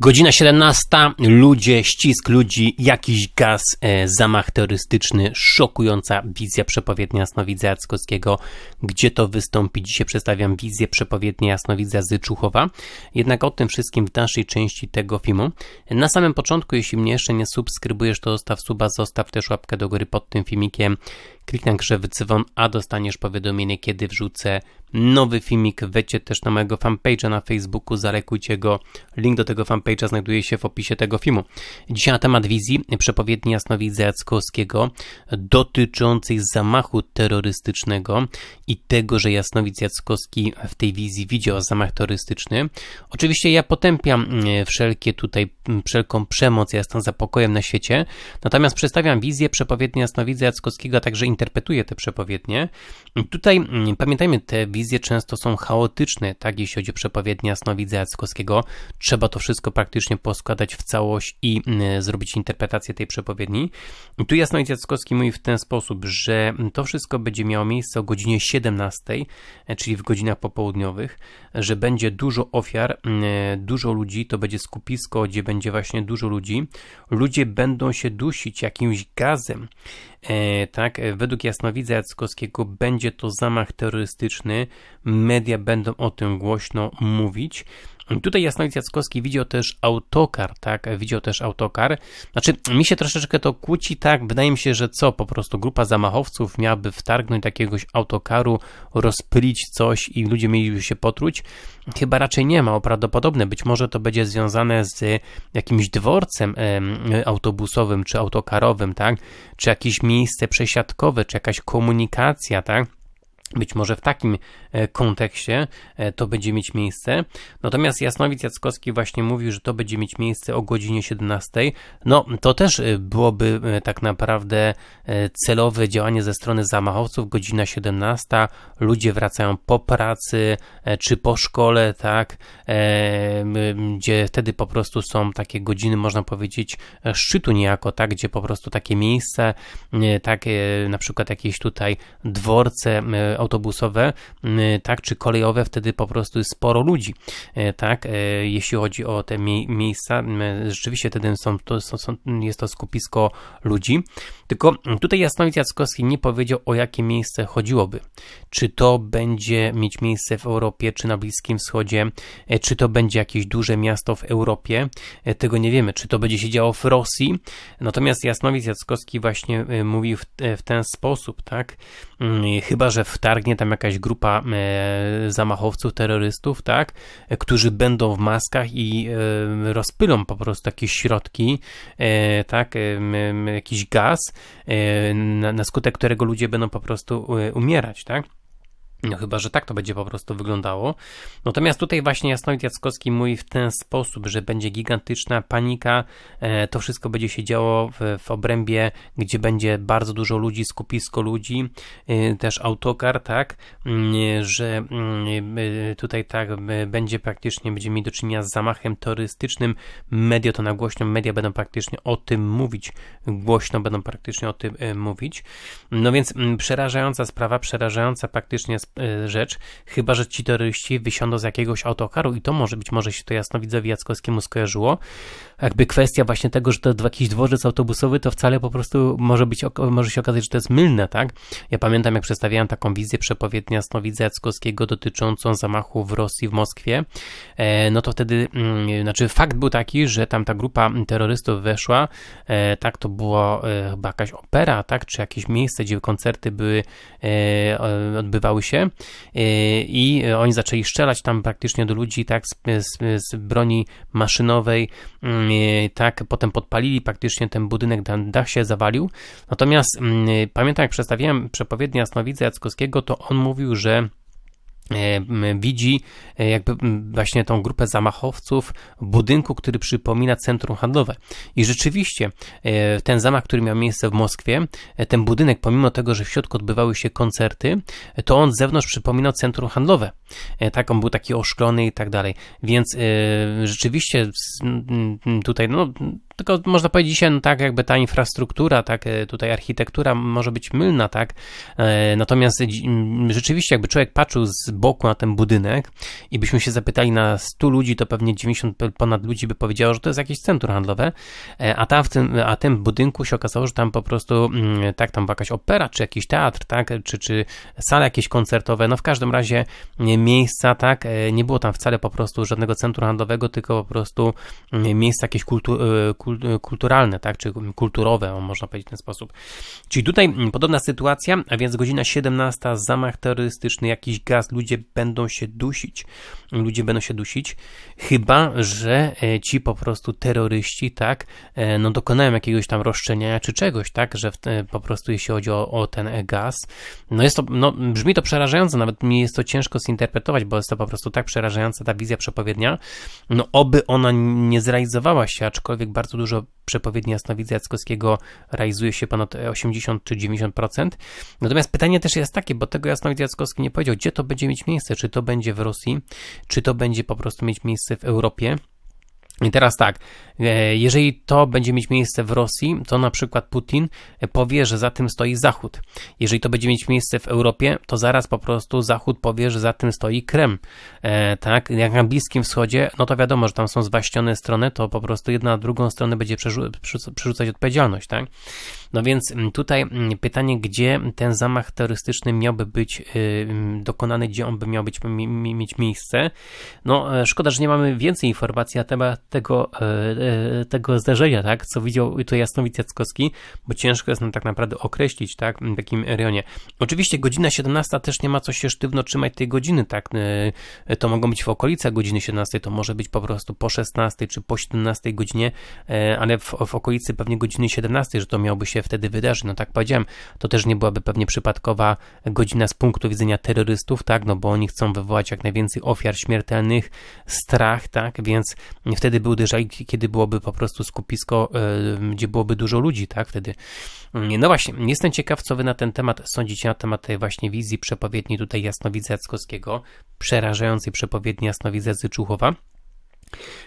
Godzina 17. Ludzie, ścisk ludzi, jakiś gaz, e, zamach terrorystyczny, szokująca wizja przepowiednia jasnowidza Jackowskiego. Gdzie to wystąpi? Dzisiaj przedstawiam wizję przepowiednia jasnowidza Zyczuchowa. Jednak o tym wszystkim w dalszej części tego filmu. Na samym początku, jeśli mnie jeszcze nie subskrybujesz, to zostaw suba, zostaw też łapkę do góry pod tym filmikiem. Kliknij na grze wycywon, a dostaniesz powiadomienie, kiedy wrzucę nowy filmik, wejdźcie też na mojego fanpage'a na Facebooku, zarekujcie go. Link do tego fanpage'a znajduje się w opisie tego filmu. Dzisiaj na temat wizji przepowiedni jasnowidza Jackowskiego dotyczącej zamachu terrorystycznego i tego, że jasnowidz Jackowski w tej wizji widział zamach terrorystyczny. Oczywiście ja potępiam mm, wszelkie tutaj, mm, wszelką przemoc, ja jestem za pokojem na świecie, natomiast przedstawiam wizję przepowiedni jasnowidza Jackowskiego, a także interpretuję te przepowiednie. Tutaj mm, pamiętajmy, te wizje wizje często są chaotyczne, tak jeśli chodzi o przepowiednia snowidza Jackowskiego. Trzeba to wszystko praktycznie poskładać w całość i mm, zrobić interpretację tej przepowiedni. I tu jasnowidz Jackowski mówi w ten sposób, że to wszystko będzie miało miejsce o godzinie 17, e, czyli w godzinach popołudniowych, że będzie dużo ofiar, mm, dużo ludzi, to będzie skupisko, gdzie będzie właśnie dużo ludzi. Ludzie będą się dusić jakimś gazem. E, tak, e, według jasnowidza Jackowskiego będzie to zamach terrorystyczny, media będą o tym głośno mówić, Tutaj Jasnowic Jackowski widział też autokar, tak? Widział też autokar. Znaczy, mi się troszeczkę to kłóci, tak? Wydaje mi się, że co? Po prostu grupa zamachowców miałaby wtargnąć do jakiegoś autokaru, rozpylić coś i ludzie mieliby się potruć? Chyba raczej nie ma, o prawdopodobne. Być może to będzie związane z jakimś dworcem autobusowym czy autokarowym, tak? Czy jakieś miejsce przesiadkowe, czy jakaś komunikacja, tak? Być może w takim e, kontekście e, to będzie mieć miejsce. Natomiast Jasnowic Jackowski właśnie mówił, że to będzie mieć miejsce o godzinie 17. No, to też e, byłoby tak naprawdę celowe działanie ze strony zamachowców. Godzina 17, ludzie wracają po pracy czy po szkole, tak, gdzie wtedy po prostu są takie godziny, można powiedzieć, szczytu niejako, tak, gdzie po prostu takie miejsce, takie na przykład jakieś tutaj dworce, autobusowe, y, tak, czy kolejowe, wtedy po prostu jest sporo ludzi, y, tak, y, jeśli chodzi o te miejsca, rzeczywiście wtedy są, to, są, jest to skupisko ludzi, tylko tutaj Jasnowic Jackowski nie powiedział, o jakie miejsce chodziłoby. Czy to będzie mieć miejsce w Europie, czy na Bliskim Wschodzie, czy to będzie jakieś duże miasto w Europie, tego nie wiemy. Czy to będzie się działo w Rosji? Natomiast Jasnowic Jackowski właśnie mówił w, w ten sposób, tak, chyba, że w wtargnie tam jakaś grupa e, zamachowców, terrorystów, tak, e, którzy będą w maskach i e, rozpylą po prostu jakieś środki, tak, jakiś gaz, na, na skutek którego ludzie będą po prostu umierać, tak. No chyba, że tak to będzie po prostu wyglądało. Natomiast tutaj właśnie Jasnoid Jackowski mówi w ten sposób, że będzie gigantyczna panika, e, to wszystko będzie się działo w, w obrębie, gdzie będzie bardzo dużo ludzi, skupisko ludzi, e, też autokar, tak, mm, e, że mm, tutaj tak będzie praktycznie, będziemy mieli do czynienia z zamachem terrorystycznym, media to nagłośnią, media będą praktycznie o tym mówić, głośno będą praktycznie o tym mówić. No więc mm, przerażająca sprawa, przerażająca praktycznie sprawa, Y, rzecz, chyba że ci terroryści wysiądą z jakiegoś autokaru i to może być, może się to jasnowidzowi Jackowskiemu skojarzyło. Jakby kwestia właśnie tego, że to jakiś dworzec autobusowy, to wcale po prostu może, być, może się okazać, że to jest mylne, tak? Ja pamiętam, jak przedstawiałem taką wizję przepowiedni jasnowidza Jackowskiego dotyczącą zamachu w Rosji, w Moskwie, e, no to wtedy, mm, znaczy fakt był taki, że tam ta grupa terrorystów weszła, e, tak, to była e, chyba jakaś opera, tak, czy jakieś miejsce, gdzie koncerty były, odbywały się, Y, i oni zaczęli strzelać tam praktycznie do ludzi, tak, z, z, z broni maszynowej, mm, y, tak, potem podpalili praktycznie ten budynek, dach się zawalił. Natomiast mm, y, pamiętam, jak przedstawiałem przepowiednię Jasnowidza Jackowskiego, to on mówił, że E, widzi e, jakby właśnie tą grupę zamachowców w budynku, który przypomina centrum handlowe. I rzeczywiście e, ten zamach, który miał miejsce w Moskwie, ten budynek, pomimo tego, że w środku odbywały się koncerty, to on z zewnątrz przypominał centrum handlowe. Tak, on był taki oszklony i tak dalej. Więc rzeczywiście tutaj, no tylko można powiedzieć, no tak, jakby ta infrastruktura, tak, e, tutaj architektura może być mylna, tak, e, natomiast rzeczywiście jakby człowiek patrzył z boku na ten budynek i byśmy się zapytali na 100 ludzi, to pewnie 90 ponad ludzi by powiedziało, że to jest jakieś centrum handlowe, e, a ta w tym, a tym budynku się okazało, że tam po prostu, tak, tam jakaś opera, czy jakiś teatr, tak, czy, czy sale jakieś koncertowe, no w każdym razie miejsca, tak, nie było tam wcale po prostu żadnego centrum handlowego, tylko po prostu miejsca jakieś kultury, kultu E, kulturalne, tak, czy kulturowe, można powiedzieć w ten sposób. Czyli tutaj podobna sytuacja, a więc godzina 17, zamach terrorystyczny, jakiś gaz, ludzie będą się dusić, ludzie będą się dusić, chyba, że e, ci po prostu terroryści, tak, e, no dokonają jakiegoś tam roszczenia czy czegoś, tak, że po prostu jeśli chodzi o, o, ten gaz, no jest to, no brzmi to przerażająco, nawet mi jest to ciężko zinterpretować, bo jest to po prostu tak przerażająca ta wizja przepowiednia, no oby ona nie zrealizowała się, aczkolwiek bardzo dużo przepowiedni jasnowidza Jackowskiego realizuje się ponad 80 czy 90%. Natomiast pytanie też jest takie, bo tego jasnowidz Jackowski nie powiedział, gdzie to będzie mieć miejsce, czy to będzie w Rosji, czy to będzie po prostu mieć miejsce w Europie. I teraz tak, e, jeżeli to będzie mieć miejsce w Rosji, to na przykład Putin e, powie, że za tym stoi Zachód. Jeżeli to będzie mieć miejsce w Europie, to zaraz po prostu Zachód powie, że za tym stoi Krem. E, tak, jak na Bliskim Wschodzie, no to wiadomo, że tam są zwaścione strony, to po prostu jedna na drugą stronę będzie przerzucać odpowiedzialność, tak? No więc tutaj pytanie, gdzie ten zamach terrorystyczny miałby być y, dokonany, gdzie on by miał być, mieć miejsce. No szkoda, że nie mamy więcej informacji na temat tego, e, e, tego zdarzenia, tak, co widział to jasnowidz Jackowski, bo ciężko jest nam tak naprawdę określić, tak, w jakim rejonie. Oczywiście godzina 17 też nie ma co się sztywno trzymać tej godziny, tak, e, to mogą być w okolicach godziny 17, to może być po prostu po 16 czy po 17 godzinie, ale w, w okolicy pewnie godziny 17, że to miałoby się wtedy wydarzyć, no tak powiedziałem, to też nie byłaby pewnie przypadkowa godzina z punktu widzenia terrorystów, tak, no bo oni chcą wywołać jak najwięcej ofiar śmiertelnych, strach, tak, więc wtedy kiedy byłby kiedy byłoby po prostu skupisko, gdzie byłoby dużo ludzi, tak, wtedy. No właśnie, jestem ciekaw, co wy na ten temat sądzicie, na temat tej właśnie wizji przepowiedni tutaj Jasnowidza Jackowskiego, przerażającej przepowiedni Jasnowidza Zyczuchowa.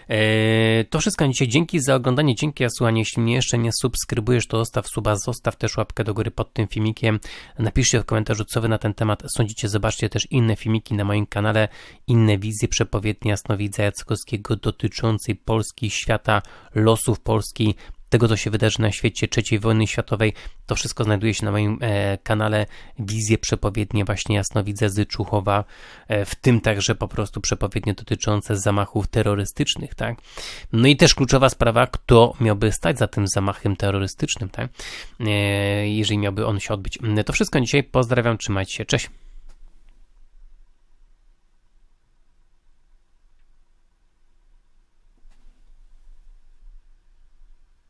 E, to wszystko dzisiaj. Dzięki za oglądanie, dzięki za słuchanie. Jeśli mnie jeszcze nie subskrybujesz, to zostaw suba, zostaw też łapkę do góry pod tym filmikiem. Napiszcie w komentarzu, co wy na ten temat sądzicie. Zobaczcie też inne filmiki na moim kanale, inne wizje przepowiedni Jasnowidza Jackowskiego dotyczącej Polski, świata, losów Polski, tego, co się wydarzy na świecie III wojny światowej. To wszystko znajduje się na moim e, kanale Wizje Przepowiednie właśnie Jasnowidze z Czuchowa, e, w tym także po prostu przepowiednie dotyczące zamachów terrorystycznych, tak? No i też kluczowa sprawa, kto miałby stać za tym zamachem terrorystycznym, tak? E, jeżeli miałby on się odbyć. To wszystko dzisiaj. Pozdrawiam, trzymajcie się, cześć.